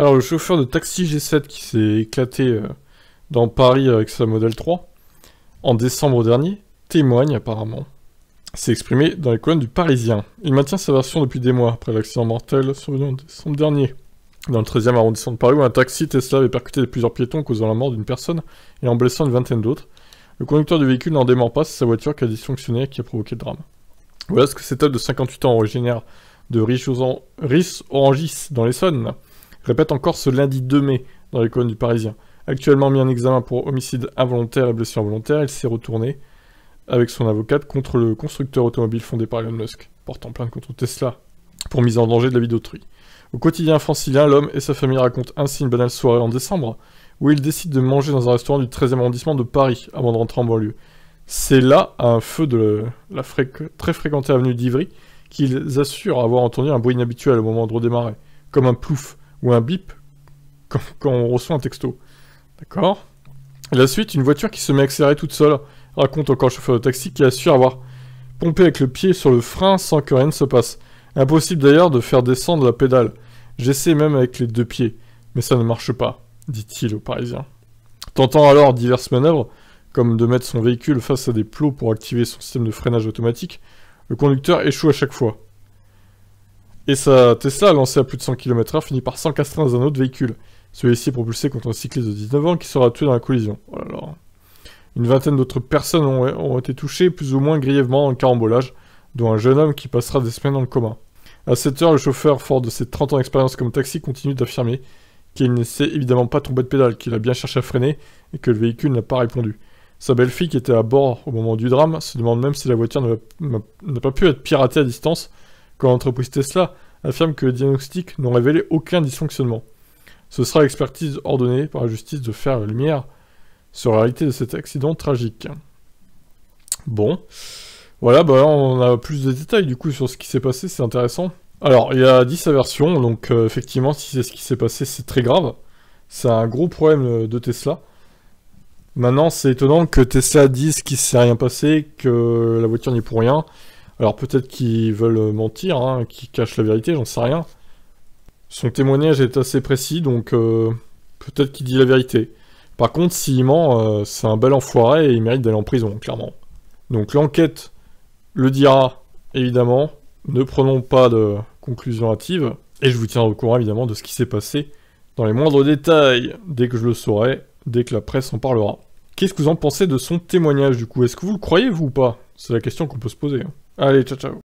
Alors, le chauffeur de taxi G7 qui s'est éclaté euh, dans Paris avec sa Model 3, en décembre dernier, témoigne apparemment. S'est exprimé dans les colonnes du Parisien. Il maintient sa version depuis des mois, après l'accident mortel survenu en décembre dernier. Dans le 13e arrondissement de Paris, où un taxi Tesla avait percuté plusieurs piétons, causant la mort d'une personne et en blessant une vingtaine d'autres. Le conducteur du véhicule n'en dément pas, c'est sa voiture qui a dysfonctionné et qui a provoqué le drame. Voilà ce que cet homme de 58 ans, originaire de Riche-Orangis, dans l'Essonne, répète encore ce lundi 2 mai dans les colonnes du Parisien. Actuellement mis en examen pour homicide involontaire et blessure involontaire, il s'est retourné avec son avocate contre le constructeur automobile fondé par Elon Musk, portant plainte contre Tesla pour mise en danger de la vie d'autrui. Au quotidien francilien, l'homme et sa famille racontent ainsi une banale soirée en décembre, où ils décident de manger dans un restaurant du 13e arrondissement de Paris avant de rentrer en banlieue. C'est là, à un feu de la très fréquentée avenue d'Ivry, qu'ils assurent avoir entendu un bruit inhabituel au moment de redémarrer, comme un plouf, ou un bip quand, on reçoit un texto. D'accord La suite, une voiture qui se met à accélérer toute seule, raconte encore le chauffeur de taxi qui a su avoir pompé avec le pied sur le frein sans que rien ne se passe. Impossible d'ailleurs de faire descendre la pédale. J'essaie même avec les deux pieds, mais ça ne marche pas, dit-il au Parisien. Tentant alors diverses manœuvres, comme de mettre son véhicule face à des plots pour activer son système de freinage automatique, le conducteur échoue à chaque fois. Et sa Tesla, lancée à plus de 100 km/h, finit par s'encastrer dans un autre véhicule. Celui-ci est propulsé contre un cycliste de 19 ans qui sera tué dans la collision. Oh Une vingtaine d'autres personnes ont, été touchées, plus ou moins grièvement, en carambolage, dont un jeune homme qui passera des semaines dans le coma. À 7 heures, le chauffeur, fort de ses 30 ans d'expérience comme taxi, continue d'affirmer qu'il ne s'est évidemment pas tombé de pédale, qu'il a bien cherché à freiner et que le véhicule n'a pas répondu. Sa belle-fille, qui était à bord au moment du drame, se demande même si la voiture n'a pas pu être piratée à distance quand l'entreprise Tesla affirme que les diagnostics n'ont révélé aucun dysfonctionnement. Ce sera l'expertise ordonnée par la justice de faire la lumière sur la réalité de cet accident tragique. Bon. Voilà, bah on a plus de détails du coup sur ce qui s'est passé, c'est intéressant. Alors, il a dit sa donc euh, effectivement, si c'est ce qui s'est passé, c'est très grave. C'est un gros problème euh, de Tesla. Maintenant, c'est étonnant que Tesla dise qu'il ne s'est rien passé, que la voiture n'y pour rien, alors peut-être qu'ils veulent mentir, hein, qu'ils cachent la vérité, j'en sais rien. Son témoignage est assez précis, donc euh, peut-être qu'il dit la vérité. Par contre, s'il ment, euh, c'est un bel enfoiré et il mérite d'aller en prison, clairement. Donc l'enquête le dira, évidemment. Ne prenons pas de conclusion hâtive. Et je vous tiens au courant, évidemment, de ce qui s'est passé dans les moindres détails, dès que je le saurai, dès que la presse en parlera. Qu'est-ce que vous en pensez de son témoignage, du coup Est-ce que vous le croyez, vous, ou pas C'est la question qu'on peut se poser. Hein. Allez, ciao, ciao.